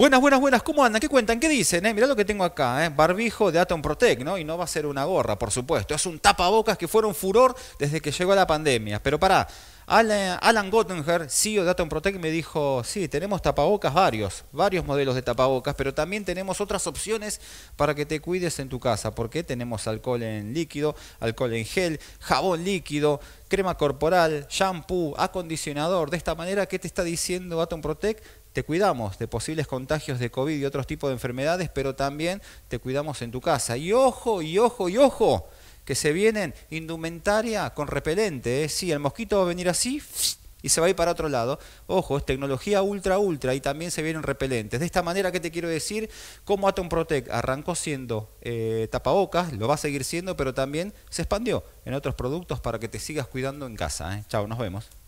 Buenas, buenas, buenas, ¿cómo andan? ¿Qué cuentan? ¿Qué dicen? Eh? Mirá lo que tengo acá, eh? barbijo de Atom Protect, ¿no? Y no va a ser una gorra, por supuesto. Es un tapabocas que fueron furor desde que llegó la pandemia. Pero pará, Alan, Alan Gottenger, CEO de Atom Protect, me dijo, sí, tenemos tapabocas varios, varios modelos de tapabocas, pero también tenemos otras opciones para que te cuides en tu casa, porque tenemos alcohol en líquido, alcohol en gel, jabón líquido, crema corporal, shampoo, acondicionador. De esta manera, ¿qué te está diciendo Atom Protect? Te cuidamos de posibles contagios de COVID y otros tipos de enfermedades, pero también te cuidamos en tu casa. Y ojo, y ojo, y ojo, que se vienen indumentaria con repelente. ¿eh? Sí, el mosquito va a venir así y se va a ir para otro lado. Ojo, es tecnología ultra, ultra y también se vienen repelentes. De esta manera, que te quiero decir? Como Atom Protect arrancó siendo eh, tapabocas, lo va a seguir siendo, pero también se expandió en otros productos para que te sigas cuidando en casa. ¿eh? Chao, nos vemos.